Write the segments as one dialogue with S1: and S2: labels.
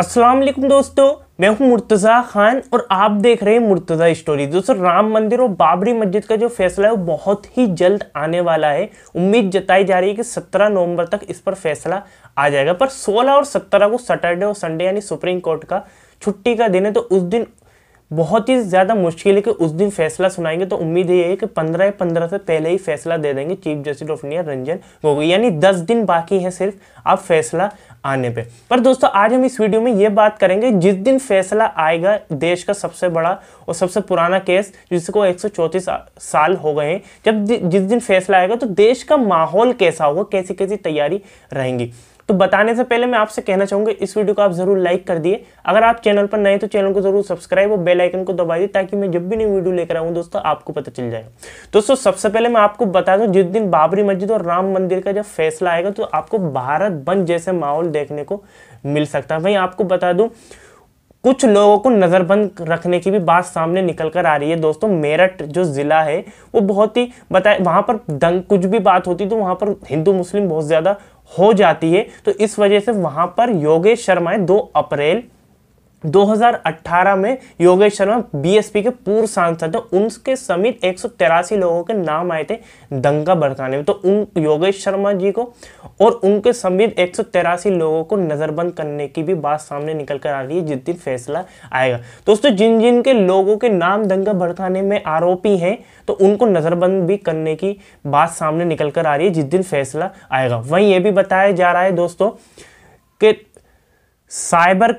S1: अस्सलाम वालेकुम दोस्तों मैं हूं मुर्तज़ा खान और आप देख रहे हैं मुर्तज़ा स्टोरी दोस्तों राम मंदिर और बाबरी मस्जिद का जो फैसला है वो बहुत ही जल्द आने वाला है उम्मीद जताई जा रही है कि 17 नवंबर तक इस पर फैसला आ जाएगा पर 16 और 17 को सैटरडे और संडे यानी सुप्रीम कोर्ट का छुट्टी का दिन है तो उस दिन बहुत ही ज़्यादा मुश्किल है कि उस दिन फैसला सुनाएंगे तो उम्मीद ये है कि पंद्रह या पंद्रह से पहले ही फैसला दे देंगे chief justice of India Ranjan Gogoi यानी दस दिन बाकी है सिर्फ अब फैसला आने पे पर दोस्तों आज हम इस वीडियो में ये बात करेंगे जिस दिन फैसला आएगा देश का सबसे बड़ा और सबसे पुराना केस जिसको एक साल हो गए हैं जब जिस दिन फैसला आएगा तो देश का माहौल कैसा होगा कैसी कैसी तैयारी रहेंगी तो बताने से पहले मैं आपसे कहना चाहूंगा इस वीडियो को आप जरूर लाइक कर दिए अगर आप चैनल पर नए तो चैनल को जरूर सब्सक्राइब और बेल आइकन को दबा दिए ताकि मैं जब भी नई वीडियो लेकर आऊँ दोस्तों आपको पता चल जाएगा दोस्तों सबसे पहले मैं आपको बता दूँ जिस दिन बाबरी मस्जिद और राम मंदिर का जब फैसला आएगा तो आपको भारत बंद जैसे माहौल देखने को मिल सकता है वहीं आपको बता दूँ कुछ लोगों को नज़रबंद रखने की भी बात सामने निकल कर आ रही है दोस्तों मेरठ जो ज़िला है वो बहुत ही बताए वहाँ पर दंग कुछ भी बात होती तो वहाँ पर हिंदू मुस्लिम बहुत ज़्यादा हो जाती है तो इस वजह से वहाँ पर योगेश शर्मा दो अप्रैल 2018 में योगेश शर्मा बीएसपी के पूर्व सांसद थे उनके समेत एक लोगों के नाम आए थे दंगा भड़काने में तो उन योगेश शर्मा जी को और उनके समेत एक लोगों को नज़रबंद करने की भी बात सामने निकल कर आ रही है जिस दिन फैसला आएगा दोस्तों जिन जिन के लोगों के नाम दंगा भड़काने में आरोपी हैं तो उनको नज़रबंद भी करने की बात सामने निकल कर आ रही है जिस दिन फैसला आएगा वहीं ये भी बताया जा रहा है दोस्तों के साइबर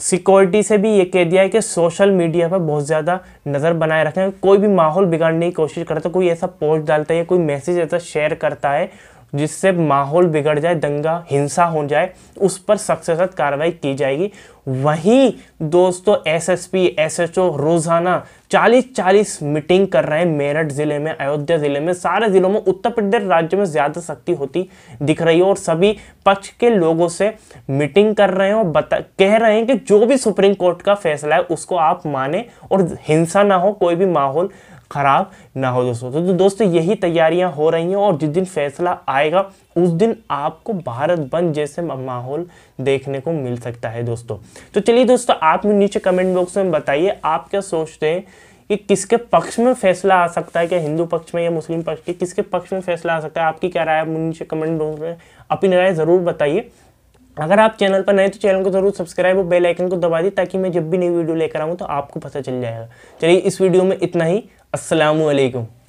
S1: सिक्योरिटी से भी ये कह दिया है कि सोशल मीडिया पर बहुत ज़्यादा नज़र बनाए रखें कोई भी माहौल बिगाड़ने की कोशिश करता है कोई ऐसा पोस्ट डालता है कोई मैसेज ऐसा शेयर करता है जिससे माहौल बिगड़ जाए दंगा हिंसा हो जाए उस पर सख्त से सख्त कार्रवाई की जाएगी वहीं दोस्तों एसएसपी एसएचओ रोज़ाना 40-40 मीटिंग कर रहे हैं मेरठ ज़िले में अयोध्या ज़िले में सारे ज़िलों में उत्तर प्रदेश राज्य में ज़्यादा सख्ती होती दिख रही है और सभी पक्ष के लोगों से मीटिंग कर रहे हैं और बता कह रहे हैं कि जो भी सुप्रीम कोर्ट का फैसला है उसको आप माने और हिंसा ना हो कोई भी माहौल ख़राब ना हो दोस्तों तो, तो दोस्तों यही तैयारियां हो रही हैं और जिस दिन फैसला आएगा उस दिन आपको भारत बंद जैसे माहौल देखने को मिल सकता है दोस्तों तो चलिए दोस्तों आप नीचे कमेंट बॉक्स में बताइए आप क्या सोचते हैं कि किसके पक्ष में फैसला आ सकता है क्या हिंदू पक्ष में या मुस्लिम पक्ष के किसके पक्ष में फैसला आ सकता है आपकी क्या राय है नीचे कमेंट बॉक्स में अपनी राय ज़रूर बताइए अगर आप चैनल पर नए तो चैनल को जरूर सब्सक्राइब और बेल आइकन को दबा दी ताकि मैं जब भी नई वीडियो लेकर आऊँ तो आपको पता चल जाएगा चलिए इस वीडियो में इतना ही असलकुम